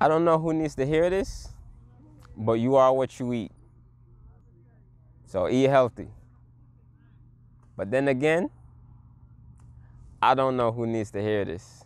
I don't know who needs to hear this, but you are what you eat. So eat healthy. But then again, I don't know who needs to hear this.